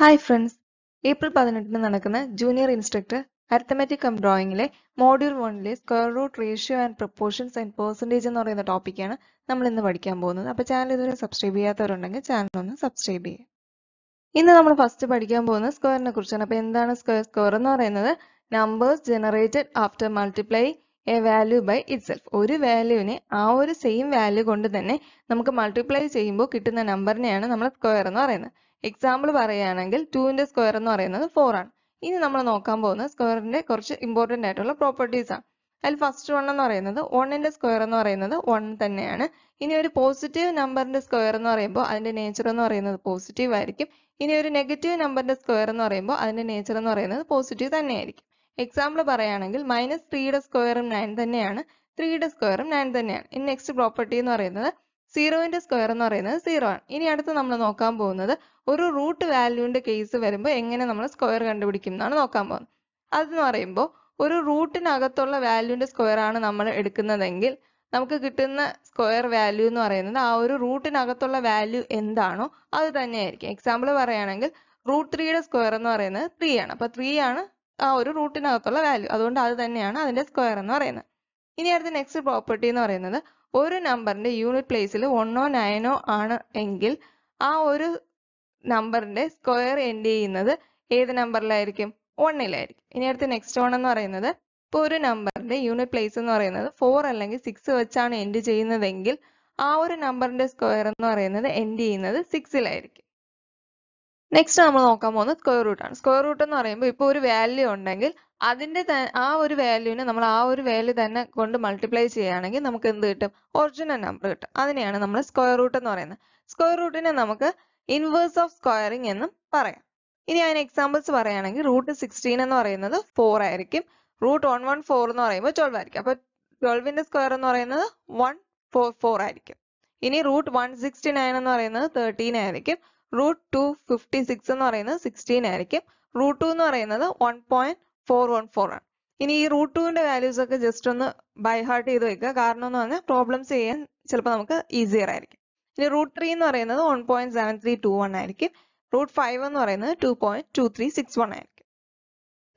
hi friends April പതിനെട്ടിന് നടക്കുന്ന junior instructor arithmetic cum ഡ്രോയിങ്ങിലെ മോഡ്യൂൾ വണ്ണിലെ square root ratio and proportions and percentage എന്ന് പറയുന്ന ടോപ്പിക്കാണ് നമ്മൾ ഇന്ന് പഠിക്കാൻ പോകുന്നത് അപ്പോൾ ചാനൽ ഇതുവരെ സബ്സ്ക്രൈബ് ചെയ്യാത്തവരുണ്ടെങ്കിൽ ചാനൽ ഒന്ന് സബ്സ്ക്രൈബ് ചെയ്യുക ഇന്ന് നമ്മൾ ഫസ്റ്റ് പഠിക്കാൻ പോകുന്നത് സ്ക്വയറിനെ കുറിച്ചാണ് അപ്പോൾ എന്താണ് സ്ക്വയർ സ്ക്വയർ എന്ന് പറയുന്നത് numbers generated after multiply a value by it ഒരു വാല്യൂവിനെ ആ ഒരു സെയിം വാല്യൂ കൊണ്ട് തന്നെ നമുക്ക് മൾട്ടിപ്ലൈ ചെയ്യുമ്പോൾ കിട്ടുന്ന നമ്പറിനെയാണ് നമ്മൾ സ്ക്വയർ എന്ന് പറയുന്നത് എക്സാമ്പിൾ പറയുകയാണെങ്കിൽ ടുവിൻ്റെ സ്ക്വയർ എന്ന് പറയുന്നത് ഫോർ ആണ് ഇനി നമ്മൾ നോക്കാൻ പോകുന്ന സ്ക്വയറിന്റെ കുറച്ച് ഇമ്പോർട്ടൻ്റ് ആയിട്ടുള്ള പ്രോപ്പർട്ടീസ് ആണ് അതിൽ ഫസ്റ്റ് വൺ എന്ന് പറയുന്നത് വണ്ണിൻ്റെ സ്ക്വയർ എന്ന് പറയുന്നത് വൺ തന്നെയാണ് ഇനി ഒരു പോസിറ്റീവ് നമ്പറിന്റെ സ്ക്വയർ എന്ന് പറയുമ്പോൾ അതിന്റെ നേച്ചർ എന്ന് പറയുന്നത് പോസിറ്റീവ് ആയിരിക്കും ഇനി ഒരു നെഗറ്റീവ് നമ്പറിന്റെ സ്ക്വയർ എന്ന് പറയുമ്പോൾ അതിന്റെ നേച്ചർ എന്ന് പറയുന്നത് പോസിറ്റീവ് തന്നെയായിരിക്കും എക്സാമ്പിൾ പറയുകയാണെങ്കിൽ മൈനസ് ത്രീയുടെ സ്ക്വയറും നയൻ തന്നെയാണ് ത്രീയുടെ സ്ക്വയറും നയൻ തന്നെയാണ് ഇനി നെക്സ്റ്റ് പ്രോപ്പർട്ടി എന്ന് പറയുന്നത് സീറോയിൻ്റെ സ്ക്വയർ എന്ന് പറയുന്നത് സീറോ ആണ് ഇനി അടുത്ത് നമ്മൾ നോക്കാൻ പോകുന്നത് ഒരു റൂട്ട് വാല്യൂവിൻ്റെ കേസ് വരുമ്പോൾ എങ്ങനെ നമ്മൾ സ്ക്വയർ കണ്ടുപിടിക്കും എന്നാണ് നോക്കാൻ പോകുന്നത് അതെന്ന് പറയുമ്പോൾ ഒരു റൂട്ടിനകത്തുള്ള വാല്യൂവിൻ്റെ സ്ക്വയർ ആണ് നമ്മൾ എടുക്കുന്നതെങ്കിൽ നമുക്ക് കിട്ടുന്ന സ്ക്വയർ വാല്യൂ എന്ന് പറയുന്നത് ആ ഒരു റൂട്ടിനകത്തുള്ള വാല്യൂ എന്താണോ അത് തന്നെയായിരിക്കും എക്സാമ്പിൾ പറയുകയാണെങ്കിൽ റൂട്ട് ത്രീയുടെ സ്ക്വയർ എന്ന് പറയുന്നത് ത്രീ ആണ് അപ്പോൾ ത്രീ ആണ് ആ ഒരു റൂട്ടിനകത്തുള്ള വാല്യൂ അതുകൊണ്ട് അത് തന്നെയാണ് അതിൻ്റെ സ്ക്വയർ എന്ന് പറയുന്നത് ഇനി അടുത്ത നെക്സ്റ്റ് പ്രോപ്പർട്ടി എന്ന് പറയുന്നത് ഒരു നമ്പറിന്റെ യൂണിറ്റ് പ്ലേസിൽ ഒന്നോ നയനോ ആണ് എങ്കിൽ ആ ഒരു നമ്പറിന്റെ സ്ക്വയർ എൻഡ് ചെയ്യുന്നത് ഏത് നമ്പറിലായിരിക്കും വണ്ണിലായിരിക്കും ഇനി അടുത്ത നെക്സ്റ്റ് വൺ എന്ന് പറയുന്നത് ഇപ്പൊ ഒരു നമ്പറിന്റെ യൂണിറ്റ് പ്ലേസ് എന്ന് പറയുന്നത് ഫോർ അല്ലെങ്കിൽ സിക്സ് വെച്ചാണ് എൻഡ് ചെയ്യുന്നതെങ്കിൽ ആ ഒരു നമ്പറിന്റെ സ്ക്വയർ എന്ന് പറയുന്നത് എൻഡ് ചെയ്യുന്നത് സിക്സിലായിരിക്കും നെക്സ്റ്റ് നമ്മൾ നോക്കാൻ പോകുന്നത് സ്ക്വയർ റൂട്ട് ആണ് സ്ക്വയർ റൂട്ട് എന്ന് പറയുമ്പോൾ ഇപ്പോൾ ഒരു വാല്യൂ ഉണ്ടെങ്കിൽ അതിന്റെ ആ ഒരു വാല്യൂവിനെ നമ്മൾ ആ ഒരു വാല്യൂ തന്നെ കൊണ്ട് മൾട്ടിപ്ലൈ ചെയ്യുകയാണെങ്കിൽ നമുക്ക് എന്ത് കിട്ടും ഒറിജിനൽ നമ്പർ കിട്ടും അതിനെയാണ് നമ്മൾ സ്ക്വയർ റൂട്ട് എന്ന് പറയുന്നത് സ്ക്വയർ റൂട്ടിനെ നമുക്ക് ഇൻവേഴ്സ് ഓഫ് സ്ക്വയറിംഗ് എന്നും പറയാം ഇനി അതിന് എക്സാമ്പിൾസ് പറയുകയാണെങ്കിൽ റൂട്ട് സിക്സ്റ്റീൻ എന്ന് പറയുന്നത് ഫോർ ആയിരിക്കും റൂട്ട് വൺ വൺ ഫോർ എന്ന് പറയുമ്പോൾ ട്വൽവ് ആയിരിക്കും അപ്പോൾ ട്വൽവിന്റെ സ്ക്വയർ എന്ന് പറയുന്നത് വൺ ഫോർ ഫോർ ആയിരിക്കും ഇനി റൂട്ട് വൺ സിക്സ്റ്റി നയൻ എന്ന് പറയുന്നത് തേർട്ടീൻ ആയിരിക്കും റൂട്ട് ടു ഫിഫ്റ്റി സിക്സ് എന്ന് പറയുന്നത് സിക്സ്റ്റീൻ ആയിരിക്കും റൂട്ട് ടു എന്ന് പറയുന്നത് one point four one four ആണ് ഇനി ഈ റൂട്ട് ടുവിന്റെ വാല്യൂസ് ഒക്കെ ജസ്റ്റ് ഒന്ന് ബൈ ഹാർട്ട് ചെയ്ത് വെക്കുക കാരണം എന്ന് പറഞ്ഞാൽ പ്രോബ്ലംസ് ചെയ്യാൻ ചിലപ്പോൾ നമുക്ക് ഈസിയർ ആയിരിക്കും ഇനി റൂട്ട് ത്രീ എന്ന് പറയുന്നത് one point seven three two one ആയിരിക്കും റൂട്ട് ഫൈവ് എന്ന് പറയുന്നത് two point two three six one ആയിരിക്കും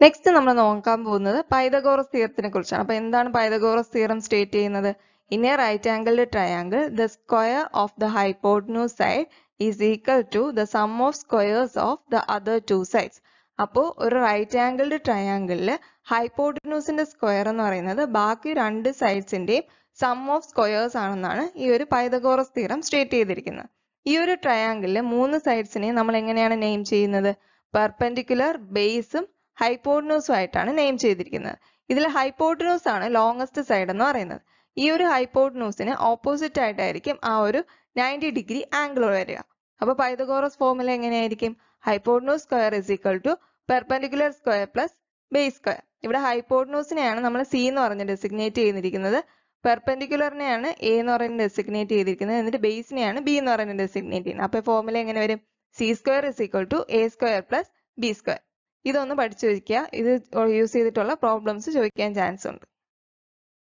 നെക്സ്റ്റ് നമ്മൾ നോക്കാൻ പോകുന്നത് പൈതഗോറസ് തീരത്തിനെ കുറിച്ചാണ് അപ്പൊ എന്താണ് പൈതഗോറസ് തീരം സ്റ്റേറ്റ് ചെയ്യുന്നത് ഇനി right angle triangle the square of the hypotenuse side is equal to the sum of squares of the other two sides അപ്പോൾ ഒരു റൈറ്റ് ആംഗിൾഡ് ട്രയാങ്കിളിൽ ഹൈപ്പോട്ടിനൂസിന്റെ സ്ക്വയർ എന്ന് പറയുന്നത് ബാക്കി രണ്ട് സൈഡ്സിന്റെയും സം ഓഫ് സ്ക്വയേഴ്സ് ആണെന്നാണ് ഈ ഒരു പൈതഗോറസ് തീരം സ്റ്റേറ്റ് ചെയ്തിരിക്കുന്നത് ഈ ഒരു ട്രയാങ്കിളിലെ മൂന്ന് സൈഡ്സിനെ നമ്മൾ എങ്ങനെയാണ് നെയിം ചെയ്യുന്നത് പെർപെൻഡിക്കുലർ ബേസും ഹൈപ്പോട്ടിനൂസും ആയിട്ടാണ് നെയിം ചെയ്തിരിക്കുന്നത് ഇതിൽ ഹൈപ്പോട്ടിനൂസ് ആണ് ലോങ്സ്റ്റ് സൈഡ് എന്ന് പറയുന്നത് ഈ ഒരു ഹൈപ്പോട്ടിനൂസിന് ഓപ്പോസിറ്റ് ആയിട്ടായിരിക്കും ആ ഒരു നയൻറ്റി ഡിഗ്രി ആംഗിൾ വരിക അപ്പൊ പൈതഗോറസ് ഫോർമുല എങ്ങനെയായിരിക്കും hypotenuse square is equal to perpendicular square plus base square ഇവിടെ ഹൈപ്പോഡ്നൂസിനെയാണ് നമ്മൾ സി എന്ന് പറഞ്ഞ് ഡെസിഗ്നേറ്റ് ചെയ്തിരിക്കുന്നത് പെർപെൻഡിക്കുലറിനെയാണ് എ എന്ന് പറഞ്ഞ് ഡെസിഗ്നേറ്റ് ചെയ്തിരിക്കുന്നത് എന്നിട്ട് ബേസിനെയാണ് ബി എന്ന് പറഞ്ഞ് ഡെസിഗ്നേറ്റ് ചെയ്യുന്നത് അപ്പോൾ ഫോർമുല എങ്ങനെ വരും C square is equal to A square plus B square ഇതൊന്ന് പഠിച്ചു വയ്ക്കുക ഇത് യൂസ് ചെയ്തിട്ടുള്ള പ്രോബ്ലംസ് ചോദിക്കാൻ ചാൻസ് ഉണ്ട്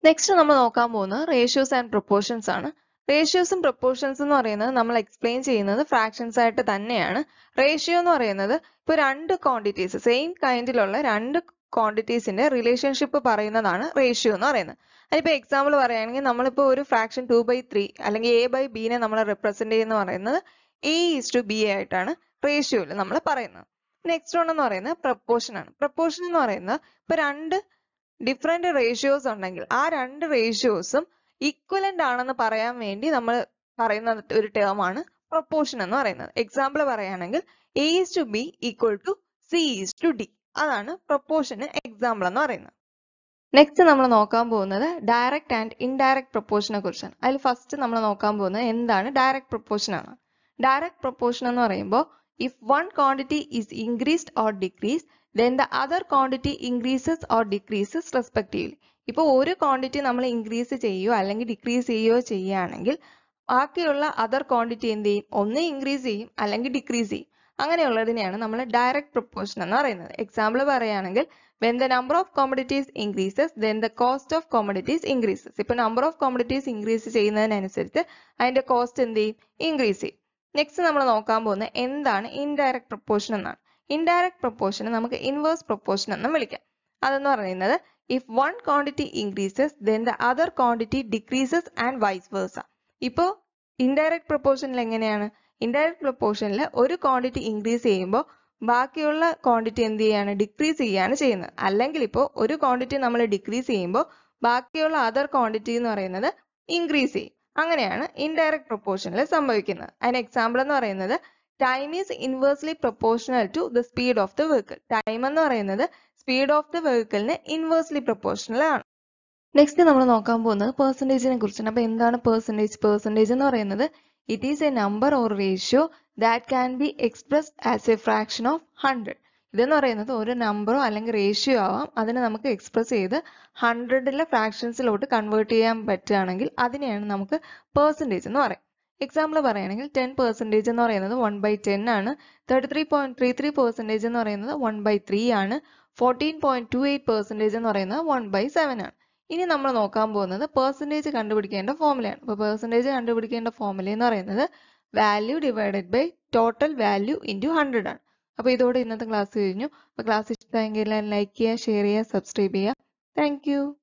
നെക്സ്റ്റ് നമ്മൾ നോക്കാൻ പോകുന്നത് റേഷ്യോസ് ആൻഡ് പ്രൊപ്പോർഷൻസ് ആണ് റേഷ്യോസും പ്രൊപ്പോർഷൻസും എന്ന് പറയുന്നത് നമ്മൾ എക്സ്പ്ലെയിൻ ചെയ്യുന്നത് ഫ്രാക്ഷൻസ് ആയിട്ട് തന്നെയാണ് റേഷ്യോ എന്ന് പറയുന്നത് ഇപ്പൊ രണ്ട് ക്വാണ്ടിറ്റീസ് സെയിം കൈൻഡിലുള്ള രണ്ട് ക്വാണ്ടിറ്റീസിന്റെ റിലേഷൻഷിപ്പ് പറയുന്നതാണ് റേഷ്യോ എന്ന് പറയുന്നത് അതിപ്പോ എക്സാമ്പിൾ പറയുകയാണെങ്കിൽ നമ്മളിപ്പോ ഒരു ഫ്രാക്ഷൻ ടു ബൈ ത്രീ അല്ലെങ്കിൽ എ ബൈ ബിനെ നമ്മൾ റെപ്രസെന്റ് ചെയ്യുന്ന പറയുന്നത് എ ഈസ് ടു ബി ആയിട്ടാണ് റേഷ്യോയിൽ നമ്മൾ പറയുന്നത് നെക്സ്റ്റ് വൺ എന്ന് പറയുന്നത് പ്രപ്പോർഷൻ ആണ് പ്രപ്പോർഷൻ എന്ന് പറയുന്നത് ഇപ്പൊ രണ്ട് ഡിഫറെന്റ് റേഷ്യോസ് ഉണ്ടെങ്കിൽ ആ രണ്ട് റേഷ്യോസും ഇക്വലന്റ് ആണെന്ന് പറയാൻ വേണ്ടി നമ്മൾ പറയുന്ന ഒരു ടേം ആണ് പ്രൊപ്പോർഷൻ എന്ന് പറയുന്നത് എക്സാമ്പിൾ പറയുകയാണെങ്കിൽ A is to B equal to C is to D അതാണ് പ്രൊപ്പോർഷന് എക്സാമ്പിൾ എന്ന് പറയുന്നത് നെക്സ്റ്റ് നമ്മൾ നോക്കാൻ പോകുന്നത് ഡയറക്റ്റ് ആൻഡ് ഇൻഡയറക്റ്റ് പ്രൊപ്പോർഷനെ കുറിച്ചാണ് അതിൽ ഫസ്റ്റ് നമ്മൾ നോക്കാൻ പോകുന്നത് എന്താണ് ഡയറക്റ്റ് പ്രൊപ്പോർഷൻ ആണ് ഡയറക്റ്റ് പ്രൊപ്പോർഷൻ എന്ന് പറയുമ്പോൾ if one quantity is increased or decrease then the other quantity increases or decreases respectively ഇപ്പോൾ ഒരു ക്വാണ്ടിറ്റി നമ്മൾ ഇൻക്രീസ് ചെയ്യുകയോ അല്ലെങ്കിൽ ഡിക്രീസ് ചെയ്യുകയോ ചെയ്യുകയാണെങ്കിൽ ബാക്കിയുള്ള അതർ ക്വാണ്ടിറ്റി എന്ത് ചെയ്യും ഒന്ന് ഇൻക്രീസ് ചെയ്യും അല്ലെങ്കിൽ ഡിക്രീസ് ചെയ്യും അങ്ങനെയുള്ളതിനെയാണ് നമ്മൾ ഡയറക്റ്റ് പ്രൊപ്പോഷൻ എന്ന് പറയുന്നത് എക്സാമ്പിൾ പറയുകയാണെങ്കിൽ when the number of commodities increases then the cost of commodities increases ഇപ്പൊ നമ്പർ ഓഫ് കോമഡിറ്റീസ് ഇൻക്രീസ് ചെയ്യുന്നതിനനുസരിച്ച് അതിന്റെ കോസ്റ്റ് എന്ത് ചെയ്യും ഇൻക്രീസ് ചെയ്യും നെക്സ്റ്റ് നമ്മൾ നോക്കാൻ പോകുന്നത് എന്താണ് ഇൻഡയറക്ട് പ്രൊപ്പോഷൻ എന്നാണ് ഇൻഡയറക്റ്റ് പ്രൊപ്പോർഷനെ നമുക്ക് ഇൻവേഴ്സ് പ്രൊപ്പോർഷൻ എന്നും വിളിക്കാം അതെന്ന് പറയുന്നത് if one quantity increases then the other quantity decreases and vice versa ഇപ്പോ ഇൻഡയറക്റ്റ് പ്രൊപ്പോർഷനിൽ എങ്ങനെയാണ് ഇൻഡയറക്റ്റ് പ്രൊപ്പോർഷനിൽ ഒരു ക്വാണ്ടിറ്റി ഇൻക്രീസ് ചെയ്യുമ്പോൾ ബാക്കിയുള്ള ക്വാണ്ടിറ്റി എന്ത് ചെയ്യാണ് ഡിക്രീസ് ചെയ്യാണ് ചെയ്യുന്നത് അല്ലെങ്കിൽ ഇപ്പോൾ ഒരു ക്വാണ്ടിറ്റി നമ്മൾ ഡിക്രീസ് ചെയ്യുമ്പോൾ ബാക്കിയുള്ള അതർ ക്വാണ്ടിറ്റി എന്ന് പറയുന്നത് ഇൻക്രീസ് ചെയ്യും അങ്ങനെയാണ് ഇൻഡയറക്റ്റ് പ്രൊപ്പോർഷനിൽ സംഭവിക്കുന്നത് അതിന് എക്സാമ്പിൾ എന്ന് പറയുന്നത് time is inversely proportional to the speed of the vehicle time എന്ന് പറയുന്നത് സ്പീഡ് ഓഫ് ദ വെഹിക്കിളിന് ഇൻവേഴ്സ്ലി പ്രൊപ്പോർഷണൽ ആണ് നെക്സ്റ്റ് നമ്മൾ നോക്കാൻ പോകുന്നത് പെർസെൻറ്റേജിനെ കുറിച്ചാണ് അപ്പോൾ എന്താണ് പെർസെൻറ്റേജ് പെർസെൻറ്റേജ് എന്ന് പറയുന്നത് it is a number or ratio that can be express as a fraction of hundred ഇതെന്ന് പറയുന്നത് ഒരു നമ്പറോ അല്ലെങ്കിൽ റേഷ്യോ ആവാം അതിനെ നമുക്ക് എക്സ്പ്രസ് ചെയ്ത് ഹൺഡ്രഡിലെ ഫ്രാക്ഷൻസിലോട്ട് കൺവേർട്ട് ചെയ്യാൻ പറ്റുകയാണെങ്കിൽ അതിനെയാണ് നമുക്ക് പെർസെൻറ്റേജ് എന്ന് പറയാം എക്സാമ്പിൾ പറയുകയാണെങ്കിൽ ടെൻ പെർസെൻറ്റേജ് എന്ന് പറയുന്നത് വൺ ബൈ ടെൻ ആണ് thirty three point three three percentage എന്ന് പറയുന്നത് വൺ ബൈ ത്രീ ആണ് fourteen point two eight percentage എന്ന് പറയുന്നത് വൺ ബൈ സെവൻ ആണ് ഇനി നമ്മൾ നോക്കാൻ പോകുന്നത് പെർസെൻറ്റേജ് കണ്ടുപിടിക്കേണ്ട ഫോർമുലയാണ് അപ്പോൾ പെർസെൻറ്റേജ് കണ്ടുപിടിക്കേണ്ട ഫോർമുല എന്ന് പറയുന്നത് value divided by total value into hundred ആണ് അപ്പോൾ ഇതോടെ ഇന്നത്തെ ക്ലാസ് കഴിഞ്ഞു അപ്പോൾ ക്ലാസ് ഇഷ്ടമായെങ്കിൽ ലൈക്ക് ചെയ്യുക ഷെയർ ചെയ്യുക സബ്സ്ക്രൈബ് ചെയ്യുക താങ്ക്